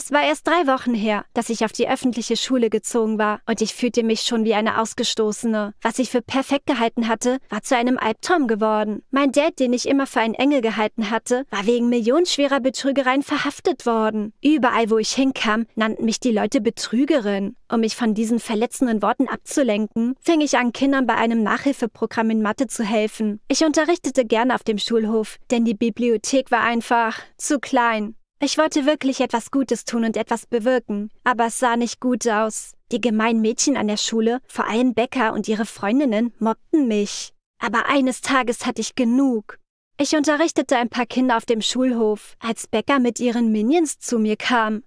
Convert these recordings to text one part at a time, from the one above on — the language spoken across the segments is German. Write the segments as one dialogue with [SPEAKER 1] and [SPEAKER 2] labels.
[SPEAKER 1] Es war erst drei Wochen her, dass ich auf die öffentliche Schule gezogen war und ich fühlte mich schon wie eine Ausgestoßene. Was ich für perfekt gehalten hatte, war zu einem Albtraum geworden. Mein Dad, den ich immer für einen Engel gehalten hatte, war wegen millionenschwerer Betrügereien verhaftet worden. Überall, wo ich hinkam, nannten mich die Leute Betrügerin. Um mich von diesen verletzenden Worten abzulenken, fing ich an, Kindern bei einem Nachhilfeprogramm in Mathe zu helfen. Ich unterrichtete gerne auf dem Schulhof, denn die Bibliothek war einfach zu klein. Ich wollte wirklich etwas Gutes tun und etwas bewirken, aber es sah nicht gut aus. Die gemeinen Mädchen an der Schule, vor allem Becker und ihre Freundinnen, mobbten mich. Aber eines Tages hatte ich genug. Ich unterrichtete ein paar Kinder auf dem Schulhof, als Becker mit ihren Minions zu mir kam.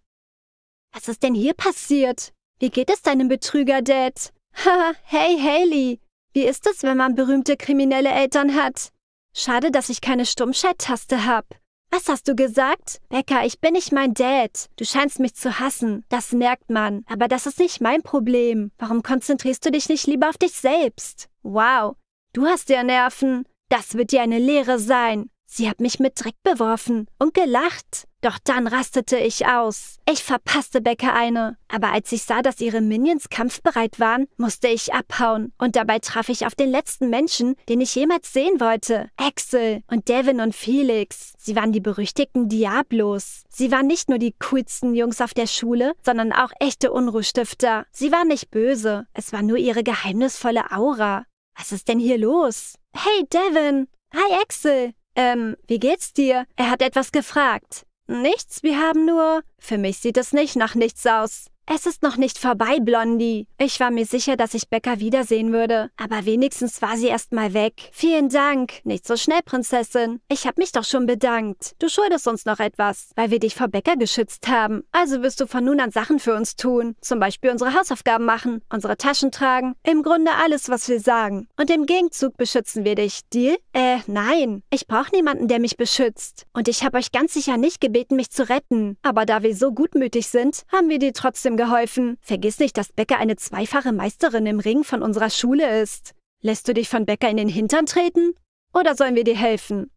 [SPEAKER 1] Was ist denn hier passiert? Wie geht es deinem Betrüger, Dad? Ha, hey Haley, wie ist es, wenn man berühmte kriminelle Eltern hat? Schade, dass ich keine Stummschalttaste hab. Was hast du gesagt? Becca, ich bin nicht mein Dad. Du scheinst mich zu hassen. Das merkt man. Aber das ist nicht mein Problem. Warum konzentrierst du dich nicht lieber auf dich selbst? Wow. Du hast ja Nerven. Das wird dir eine Lehre sein. Sie hat mich mit Dreck beworfen und gelacht. Doch dann rastete ich aus. Ich verpasste Becca eine. Aber als ich sah, dass ihre Minions kampfbereit waren, musste ich abhauen. Und dabei traf ich auf den letzten Menschen, den ich jemals sehen wollte. Axel und Devin und Felix. Sie waren die berüchtigten Diablos. Sie waren nicht nur die coolsten Jungs auf der Schule, sondern auch echte Unruhstifter. Sie waren nicht böse. Es war nur ihre geheimnisvolle Aura. Was ist denn hier los? Hey, Devin! Hi, Axel! Ähm, wie geht's dir? Er hat etwas gefragt nichts, wir haben nur. Für mich sieht es nicht nach nichts aus. Es ist noch nicht vorbei, Blondie. Ich war mir sicher, dass ich Becca wiedersehen würde. Aber wenigstens war sie erst mal weg. Vielen Dank. Nicht so schnell, Prinzessin. Ich hab mich doch schon bedankt. Du schuldest uns noch etwas, weil wir dich vor Becca geschützt haben. Also wirst du von nun an Sachen für uns tun. Zum Beispiel unsere Hausaufgaben machen, unsere Taschen tragen. Im Grunde alles, was wir sagen. Und im Gegenzug beschützen wir dich. Deal? Äh, nein. Ich brauch niemanden, der mich beschützt. Und ich hab euch ganz sicher nicht gebeten, mich zu retten. Aber da wir so gutmütig sind, haben wir dir trotzdem geholfen. Vergiss nicht, dass Becker eine zweifache Meisterin im Ring von unserer Schule ist. Lässt du dich von Becker in den Hintern treten? Oder sollen wir dir helfen?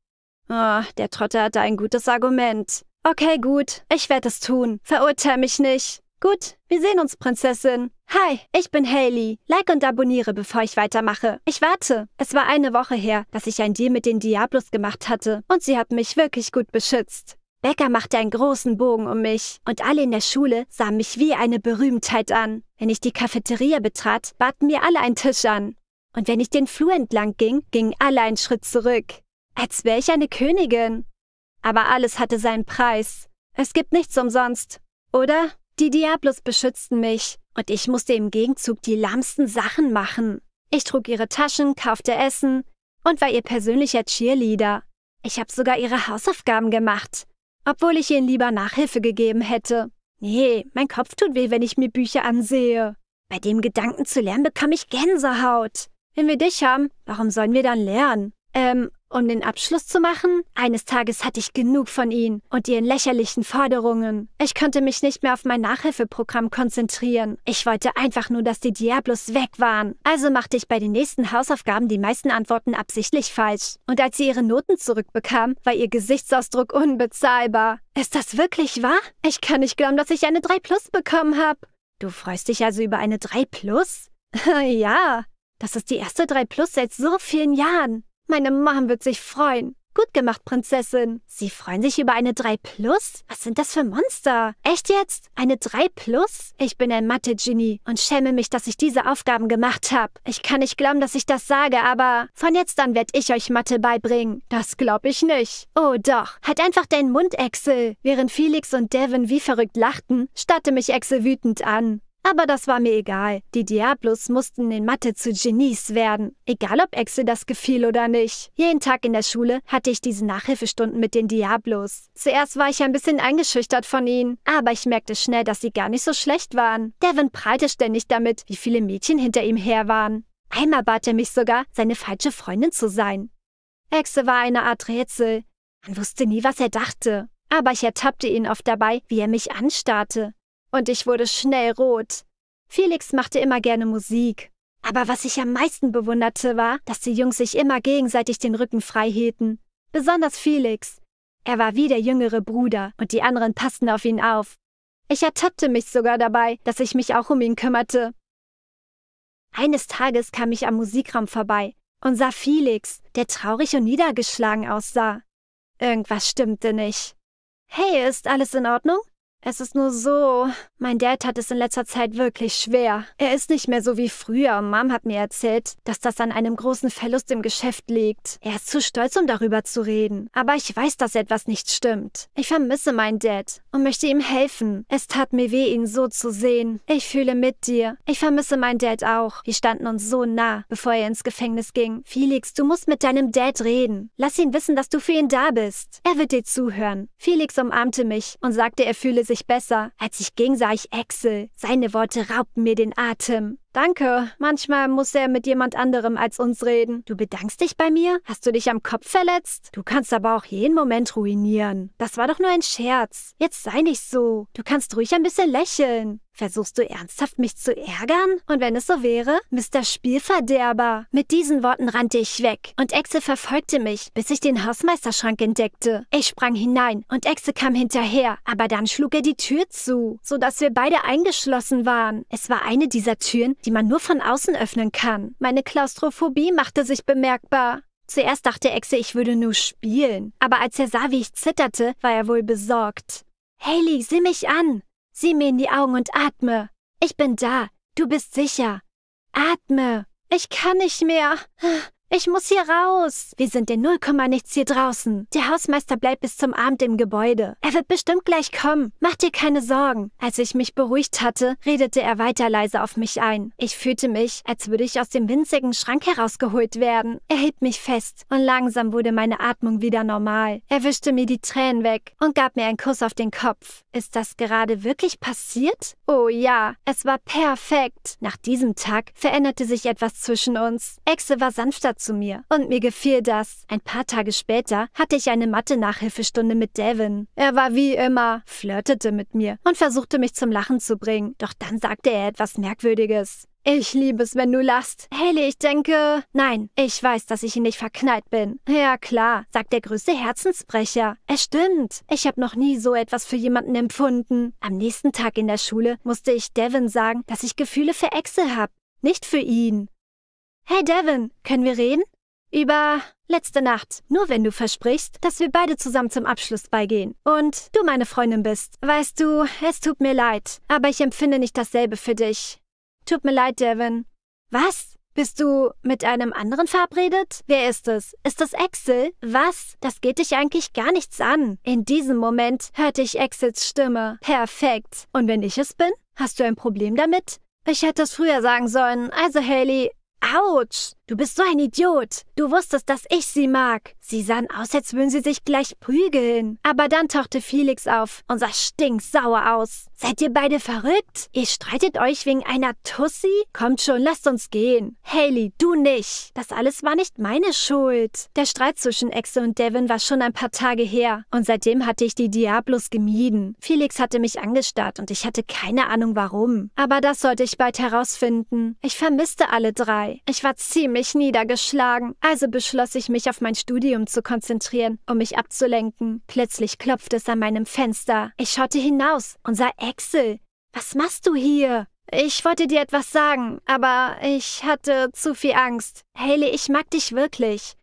[SPEAKER 1] Oh, der Trotter hatte ein gutes Argument. Okay, gut, ich werde es tun. Verurteile mich nicht. Gut, wir sehen uns, Prinzessin. Hi, ich bin Haley. Like und abonniere, bevor ich weitermache. Ich warte. Es war eine Woche her, dass ich ein Deal mit den Diablos gemacht hatte und sie hat mich wirklich gut beschützt. Becker machte einen großen Bogen um mich und alle in der Schule sahen mich wie eine Berühmtheit an. Wenn ich die Cafeteria betrat, baten mir alle einen Tisch an. Und wenn ich den Flur entlang ging, gingen alle einen Schritt zurück. Als wäre ich eine Königin. Aber alles hatte seinen Preis. Es gibt nichts umsonst, oder? Die Diablos beschützten mich und ich musste im Gegenzug die lahmsten Sachen machen. Ich trug ihre Taschen, kaufte Essen und war ihr persönlicher Cheerleader. Ich habe sogar ihre Hausaufgaben gemacht. Obwohl ich ihnen lieber Nachhilfe gegeben hätte. Nee, mein Kopf tut weh, wenn ich mir Bücher ansehe. Bei dem Gedanken zu lernen bekomme ich Gänsehaut. Wenn wir dich haben, warum sollen wir dann lernen? Ähm, um den Abschluss zu machen, eines Tages hatte ich genug von ihnen und ihren lächerlichen Forderungen. Ich konnte mich nicht mehr auf mein Nachhilfeprogramm konzentrieren. Ich wollte einfach nur, dass die Diablos weg waren. Also machte ich bei den nächsten Hausaufgaben die meisten Antworten absichtlich falsch. Und als sie ihre Noten zurückbekam, war ihr Gesichtsausdruck unbezahlbar. Ist das wirklich wahr? Ich kann nicht glauben, dass ich eine 3 Plus bekommen habe. Du freust dich also über eine 3 Plus? ja, das ist die erste 3 Plus seit so vielen Jahren. Meine Mom wird sich freuen. Gut gemacht, Prinzessin. Sie freuen sich über eine 3 Plus? Was sind das für Monster? Echt jetzt? Eine 3 Plus? Ich bin ein Mathe-Genie und schäme mich, dass ich diese Aufgaben gemacht habe. Ich kann nicht glauben, dass ich das sage, aber von jetzt an werde ich euch Mathe beibringen. Das glaub ich nicht. Oh doch, halt einfach deinen Mund, Axel. Während Felix und Devin wie verrückt lachten, starrte mich Axel wütend an. Aber das war mir egal. Die Diablos mussten in Mathe zu Genies werden. Egal ob Excel das gefiel oder nicht. Jeden Tag in der Schule hatte ich diese Nachhilfestunden mit den Diablos. Zuerst war ich ein bisschen eingeschüchtert von ihnen. Aber ich merkte schnell, dass sie gar nicht so schlecht waren. Devin prallte ständig damit, wie viele Mädchen hinter ihm her waren. Einmal bat er mich sogar, seine falsche Freundin zu sein. Excel war eine Art Rätsel. Man wusste nie, was er dachte. Aber ich ertappte ihn oft dabei, wie er mich anstarrte und ich wurde schnell rot. Felix machte immer gerne Musik. Aber was ich am meisten bewunderte, war, dass die Jungs sich immer gegenseitig den Rücken frei hielten. Besonders Felix. Er war wie der jüngere Bruder und die anderen passten auf ihn auf. Ich ertappte mich sogar dabei, dass ich mich auch um ihn kümmerte. Eines Tages kam ich am Musikraum vorbei und sah Felix, der traurig und niedergeschlagen aussah. Irgendwas stimmte nicht. Hey, ist alles in Ordnung? Es ist nur so, mein Dad hat es in letzter Zeit wirklich schwer. Er ist nicht mehr so wie früher. Mom hat mir erzählt, dass das an einem großen Verlust im Geschäft liegt. Er ist zu stolz, um darüber zu reden. Aber ich weiß, dass etwas nicht stimmt. Ich vermisse meinen Dad und möchte ihm helfen. Es tat mir weh, ihn so zu sehen. Ich fühle mit dir. Ich vermisse meinen Dad auch. Wir standen uns so nah, bevor er ins Gefängnis ging. Felix, du musst mit deinem Dad reden. Lass ihn wissen, dass du für ihn da bist. Er wird dir zuhören. Felix umarmte mich und sagte, er fühle sich sich besser. Als ich ging, sah ich Axel. Seine Worte raubten mir den Atem. Danke. Manchmal muss er mit jemand anderem als uns reden. Du bedankst dich bei mir? Hast du dich am Kopf verletzt? Du kannst aber auch jeden Moment ruinieren. Das war doch nur ein Scherz. Jetzt sei nicht so. Du kannst ruhig ein bisschen lächeln. Versuchst du ernsthaft, mich zu ärgern? Und wenn es so wäre? Mr. Spielverderber. Mit diesen Worten rannte ich weg. Und Exe verfolgte mich, bis ich den Hausmeisterschrank entdeckte. Ich sprang hinein und Exe kam hinterher. Aber dann schlug er die Tür zu, sodass wir beide eingeschlossen waren. Es war eine dieser Türen, die man nur von außen öffnen kann. Meine Klaustrophobie machte sich bemerkbar. Zuerst dachte Exe, ich würde nur spielen, aber als er sah, wie ich zitterte, war er wohl besorgt. Haley, sieh mich an. Sieh mir in die Augen und atme. Ich bin da. Du bist sicher. Atme. Ich kann nicht mehr. Ah. Ich muss hier raus. Wir sind in 0, nichts hier draußen. Der Hausmeister bleibt bis zum Abend im Gebäude. Er wird bestimmt gleich kommen. Mach dir keine Sorgen. Als ich mich beruhigt hatte, redete er weiter leise auf mich ein. Ich fühlte mich, als würde ich aus dem winzigen Schrank herausgeholt werden. Er hielt mich fest und langsam wurde meine Atmung wieder normal. Er wischte mir die Tränen weg und gab mir einen Kuss auf den Kopf. Ist das gerade wirklich passiert? Oh ja, es war perfekt. Nach diesem Tag veränderte sich etwas zwischen uns. Exe war sanfter zu mir. Und mir gefiel das. Ein paar Tage später hatte ich eine Mathe-Nachhilfestunde mit Devin. Er war wie immer, flirtete mit mir und versuchte mich zum Lachen zu bringen. Doch dann sagte er etwas Merkwürdiges. Ich liebe es, wenn du lachst. Haley, ich denke. Nein, ich weiß, dass ich in dich verknallt bin. Ja, klar, sagt der größte Herzensbrecher. Es stimmt. Ich habe noch nie so etwas für jemanden empfunden. Am nächsten Tag in der Schule musste ich Devin sagen, dass ich Gefühle für Axel habe. Nicht für ihn. Hey Devin, können wir reden? Über letzte Nacht. Nur wenn du versprichst, dass wir beide zusammen zum Abschluss beigehen. Und du meine Freundin bist. Weißt du, es tut mir leid, aber ich empfinde nicht dasselbe für dich. Tut mir leid, Devin. Was? Bist du mit einem anderen verabredet? Wer ist es? Ist das Axel? Was? Das geht dich eigentlich gar nichts an. In diesem Moment hörte ich Axels Stimme. Perfekt. Und wenn ich es bin? Hast du ein Problem damit? Ich hätte es früher sagen sollen. Also, Haley, ouch Du bist so ein Idiot. Du wusstest, dass ich sie mag. Sie sahen aus, als würden sie sich gleich prügeln. Aber dann tauchte Felix auf und sah stinksauer aus. Seid ihr beide verrückt? Ihr streitet euch wegen einer Tussi? Kommt schon, lasst uns gehen. Haley, du nicht. Das alles war nicht meine Schuld. Der Streit zwischen Exe und Devin war schon ein paar Tage her und seitdem hatte ich die Diablos gemieden. Felix hatte mich angestarrt und ich hatte keine Ahnung warum. Aber das sollte ich bald herausfinden. Ich vermisste alle drei. Ich war ziemlich mich niedergeschlagen, also beschloss ich mich auf mein Studium zu konzentrieren, um mich abzulenken. Plötzlich klopfte es an meinem Fenster. Ich schaute hinaus und sah Axel. Was machst du hier? Ich wollte dir etwas sagen, aber ich hatte zu viel Angst. Haley, ich mag dich wirklich.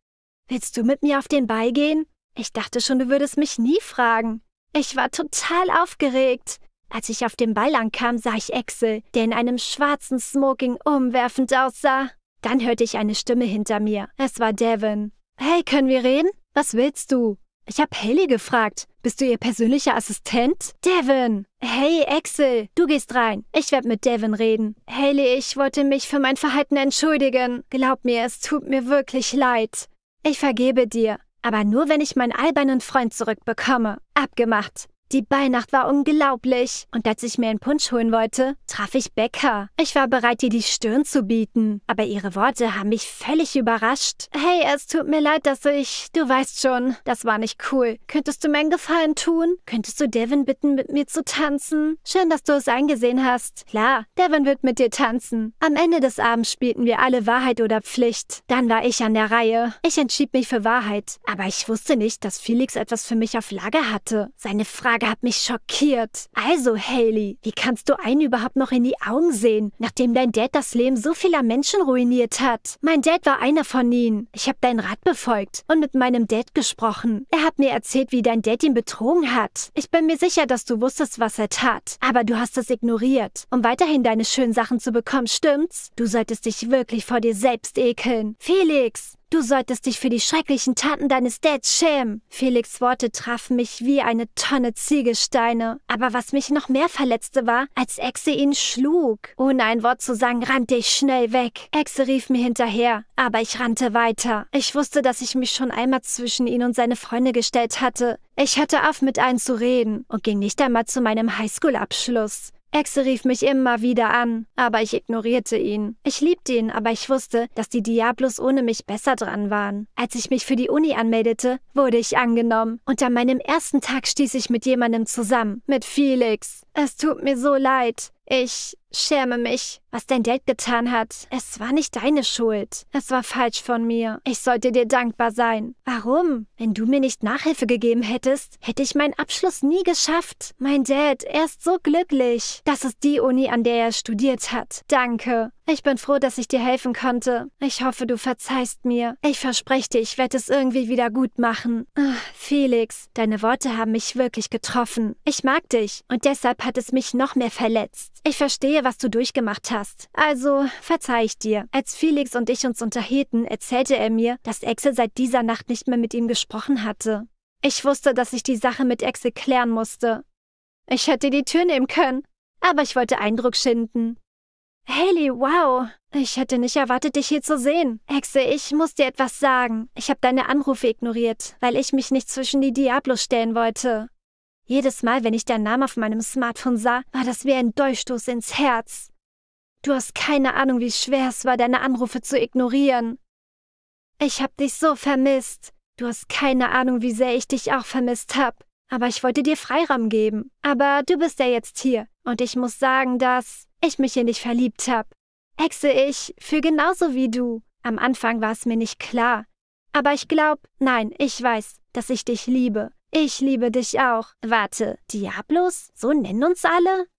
[SPEAKER 1] Willst du mit mir auf den Ball gehen? Ich dachte schon, du würdest mich nie fragen. Ich war total aufgeregt. Als ich auf den Ball ankam, sah ich Axel, der in einem schwarzen Smoking umwerfend aussah. Dann hörte ich eine Stimme hinter mir. Es war Devin. Hey, können wir reden? Was willst du? Ich habe Haley gefragt. Bist du ihr persönlicher Assistent? Devin! Hey, Axel, du gehst rein. Ich werde mit Devin reden. Haley, ich wollte mich für mein Verhalten entschuldigen. Glaub mir, es tut mir wirklich leid. Ich vergebe dir. Aber nur, wenn ich meinen albernen Freund zurückbekomme. Abgemacht. Die Beinacht war unglaublich. Und als ich mir einen Punsch holen wollte, traf ich Becca. Ich war bereit, ihr die Stirn zu bieten. Aber ihre Worte haben mich völlig überrascht. Hey, es tut mir leid, dass ich... Du weißt schon, das war nicht cool. Könntest du mir einen Gefallen tun? Könntest du Devin bitten, mit mir zu tanzen? Schön, dass du es eingesehen hast. Klar, Devin wird mit dir tanzen. Am Ende des Abends spielten wir alle Wahrheit oder Pflicht. Dann war ich an der Reihe. Ich entschied mich für Wahrheit. Aber ich wusste nicht, dass Felix etwas für mich auf Lager hatte. Seine Frage Aussage hat mich schockiert. Also, Haley, wie kannst du einen überhaupt noch in die Augen sehen, nachdem dein Dad das Leben so vieler Menschen ruiniert hat? Mein Dad war einer von ihnen. Ich habe deinen Rat befolgt und mit meinem Dad gesprochen. Er hat mir erzählt, wie dein Dad ihn betrogen hat. Ich bin mir sicher, dass du wusstest, was er tat. Aber du hast es ignoriert, um weiterhin deine schönen Sachen zu bekommen, stimmt's? Du solltest dich wirklich vor dir selbst ekeln. Felix, Du solltest dich für die schrecklichen Taten deines Dads schämen. Felix Worte trafen mich wie eine Tonne Ziegelsteine. Aber was mich noch mehr verletzte war, als Exe ihn schlug. Ohne ein Wort zu sagen, rannte ich schnell weg. Exe rief mir hinterher, aber ich rannte weiter. Ich wusste, dass ich mich schon einmal zwischen ihn und seine Freunde gestellt hatte. Ich hatte auf, mit allen zu reden und ging nicht einmal zu meinem Highschool-Abschluss. Exe rief mich immer wieder an, aber ich ignorierte ihn. Ich liebte ihn, aber ich wusste, dass die Diablos ohne mich besser dran waren. Als ich mich für die Uni anmeldete, wurde ich angenommen. Und an meinem ersten Tag stieß ich mit jemandem zusammen, mit Felix. Es tut mir so leid. Ich schäme mich, was dein Date getan hat. Es war nicht deine Schuld. Es war falsch von mir. Ich sollte dir dankbar sein. Warum? Wenn du mir nicht Nachhilfe gegeben hättest, hätte ich meinen Abschluss nie geschafft. Mein Dad, er ist so glücklich. Das ist die Uni, an der er studiert hat. Danke. Ich bin froh, dass ich dir helfen konnte. Ich hoffe, du verzeihst mir. Ich verspreche dir, ich werde es irgendwie wieder gut machen. Ach, Felix, deine Worte haben mich wirklich getroffen. Ich mag dich und deshalb hat es mich noch mehr verletzt. Ich verstehe, was du durchgemacht hast. Also verzeih ich dir. Als Felix und ich uns unterhielten, erzählte er mir, dass Axel seit dieser Nacht nicht mehr mit ihm gesprochen hatte. Ich wusste, dass ich die Sache mit Axel klären musste. Ich hätte die Tür nehmen können, aber ich wollte Eindruck schinden. Haley, wow. Ich hätte nicht erwartet, dich hier zu sehen. Hexe, ich muss dir etwas sagen. Ich habe deine Anrufe ignoriert, weil ich mich nicht zwischen die Diablos stellen wollte. Jedes Mal, wenn ich deinen Namen auf meinem Smartphone sah, war das wie ein Dolchstoß ins Herz. Du hast keine Ahnung, wie schwer es war, deine Anrufe zu ignorieren. Ich hab dich so vermisst. Du hast keine Ahnung, wie sehr ich dich auch vermisst hab. Aber ich wollte dir Freiraum geben. Aber du bist ja jetzt hier. Und ich muss sagen, dass ich mich in dich verliebt hab. Hexe ich, für genauso wie du. Am Anfang war es mir nicht klar. Aber ich glaub, nein, ich weiß, dass ich dich liebe. Ich liebe dich auch. Warte, Diablos? So nennen uns alle?